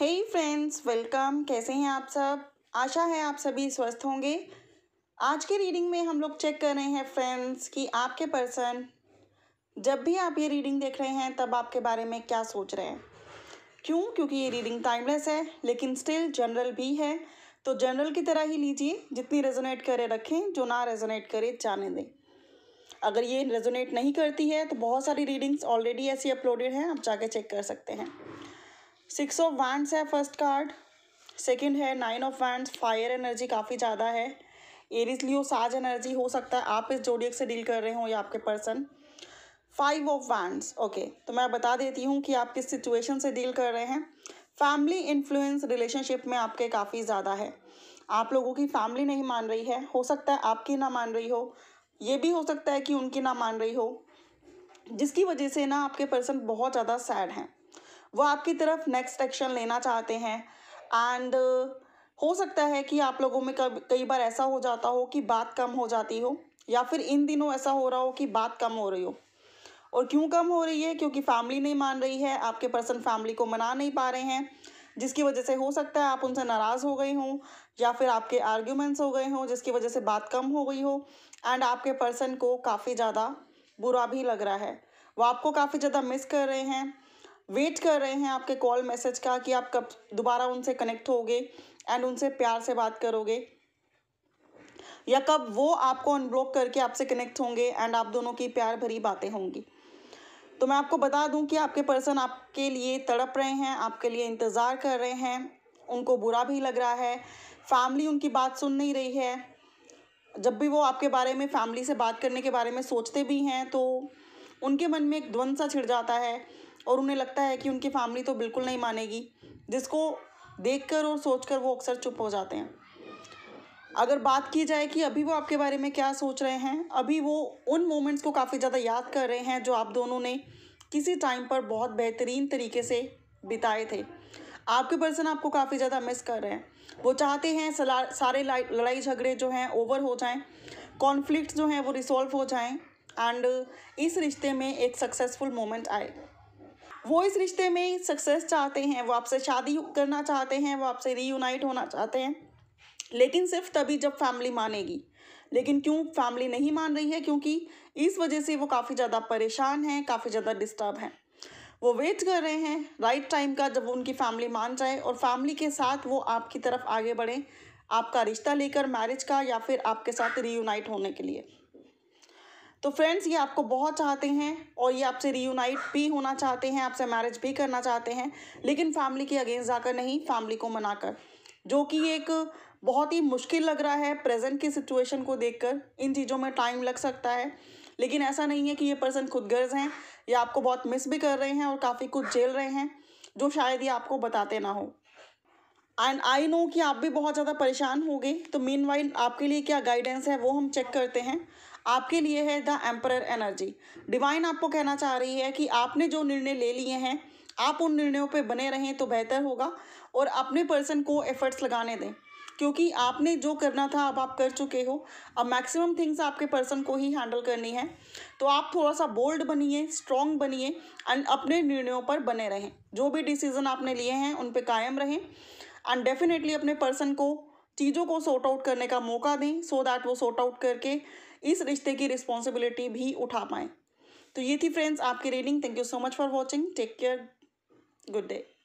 हे friends welcome कैसे हैं आप सब आशा है आप सभी स्वस्थ होंगे आज के रीडिंग में हम लोग चेक कर रहे हैं फ्रेंड्स कि आपके पर्सन जब भी आप ये रीडिंग देख रहे हैं तब आपके बारे में क्या सोच रहे हैं क्यों क्योंकि ये रीडिंग टाइमलेस है लेकिन स्टिल जनरल भी है तो जनरल की तरह ही लीजिए जितनी रेजोनेट करे रखें जो ना रेजोनेट करे जाने दें अगर ये रेजोनेट नहीं करती है तो बहुत सारी रीडिंग्स ऑलरेडी ऐसी अपलोडेड हैं आप जाके चेक कर सकते हैं सिक्स ऑफ वैंड्स है फर्स्ट कार्ड सेकंड है nine of wands fire energy काफ़ी ज़्यादा है एरिस लियो साज एनर्जी हो सकता है आप इस जोडियक से डील कर रहे हो या आपके person five of wands okay तो मैं बता देती हूँ कि आप किस सिचुएशन से डील कर रहे हैं फैमिली इन्फ्लुएंस रिलेशनशिप में आपके काफ़ी ज़्यादा है आप लोगों की फैमिली नहीं मान रही है हो सकता है आपकी ना मान रही हो ये भी हो सकता है कि उनकी ना मान रही हो जिसकी वजह से ना आपके पर्सन बहुत ज़्यादा सैड हैं वो आपकी तरफ नेक्स्ट एक्शन लेना चाहते हैं एंड हो सकता है कि आप लोगों में कई बार ऐसा हो जाता हो कि बात कम हो जाती हो या फिर इन दिनों ऐसा हो रहा हो कि बात कम हो रही हो और क्यों कम हो रही है क्योंकि फैमिली नहीं मान रही है आपके पर्सन फैमिली को मना नहीं पा रहे हैं जिसकी वजह से हो सकता है आप उनसे नाराज़ हो गई हों या फिर आपके आर्ग्यूमेंट्स हो गए हों जिसकी वजह से बात कम हो गई हो एंड आपके पर्सन को काफ़ी ज़्यादा बुरा भी लग रहा है वो आपको काफ़ी ज़्यादा मिस कर रहे हैं वेट कर रहे हैं आपके कॉल मैसेज का कि आप कब दोबारा उनसे कनेक्ट होगे एंड उनसे प्यार से बात करोगे या कब वो आपको अनब्लॉक करके आपसे कनेक्ट होंगे एंड आप दोनों की प्यार भरी बातें होंगी तो मैं आपको बता दूं कि आपके पर्सन आपके लिए तड़प रहे हैं आपके लिए इंतज़ार कर रहे हैं उनको बुरा भी लग रहा है फैमिली उनकी बात सुन नहीं रही है जब भी वो आपके बारे में फैमिली से बात करने के बारे में सोचते भी हैं तो उनके मन में एक द्वंद सा छिड़ जाता है और उन्हें लगता है कि उनकी फैमिली तो बिल्कुल नहीं मानेगी जिसको देखकर और सोचकर वो अक्सर चुप हो जाते हैं अगर बात की जाए कि अभी वो आपके बारे में क्या सोच रहे हैं अभी वो उन मोमेंट्स को काफ़ी ज़्यादा याद कर रहे हैं जो आप दोनों ने किसी टाइम पर बहुत बेहतरीन तरीके से बिताए थे आपके पर्सन आपको काफ़ी ज़्यादा मिस कर रहे हैं वो चाहते हैं सारे लड़ाई झगड़े जो हैं ओवर हो जाएं कॉन्फ्लिक्ट जो हैं वो रिसॉल्व हो जाएं एंड इस रिश्ते में एक सक्सेसफुल मोमेंट आए वो इस रिश्ते में सक्सेस चाहते हैं वो आपसे शादी करना चाहते हैं वो आपसे रीयूनाइट होना चाहते हैं लेकिन सिर्फ तभी जब फैमिली मानेगी लेकिन क्यों फैमिली नहीं मान रही है क्योंकि इस वजह से वो काफ़ी ज़्यादा परेशान हैं काफ़ी ज़्यादा डिस्टर्ब हैं वो वेट कर रहे हैं राइट टाइम का जब उनकी फैमिली मान जाए और फैमिली के साथ वो आपकी तरफ आगे बढ़ें आपका रिश्ता लेकर मैरिज का या फिर आपके साथ रीयूनाइट होने के लिए तो फ्रेंड्स ये आपको बहुत चाहते हैं और ये आपसे रीयूनाइट भी होना चाहते हैं आपसे मैरिज भी करना चाहते हैं लेकिन फैमिली के अगेंस्ट जाकर नहीं फैमिली को मनाकर जो कि एक बहुत ही मुश्किल लग रहा है प्रेजेंट की सिचुएशन को देखकर इन चीज़ों में टाइम लग सकता है लेकिन ऐसा नहीं है कि ये पर्सन खुद गर्ज हैं या आपको बहुत मिस भी कर रहे हैं और काफ़ी कुछ झेल रहे हैं जो शायद ये आपको बताते ना हो एंड आई नो कि आप भी बहुत ज़्यादा परेशान हो गए तो मीन आपके लिए क्या गाइडेंस है वो हम चेक करते हैं आपके लिए है द एम्पर एनर्जी डिवाइन आपको कहना चाह रही है कि आपने जो निर्णय ले लिए हैं आप उन निर्णयों पे बने रहें तो बेहतर होगा और अपने पर्सन को एफर्ट्स लगाने दें क्योंकि आपने जो करना था अब आप कर चुके हो अब मैक्सिमम थिंग्स आपके पर्सन को ही हैंडल करनी है तो आप थोड़ा सा बोल्ड बनिए स्ट्रॉन्ग बनिए एंड अपने निर्णयों पर बने रहें जो भी डिसीज़न आपने लिए हैं उन पर कायम रहें एंड डेफिनेटली अपने पर्सन को चीज़ों को सॉर्ट आउट करने का मौका दें सो so दैट वो सॉर्ट आउट करके इस रिश्ते की रिस्पॉन्सिबिलिटी भी उठा पाएँ तो ये थी फ्रेंड्स आपकी reading thank you so much for watching take care good day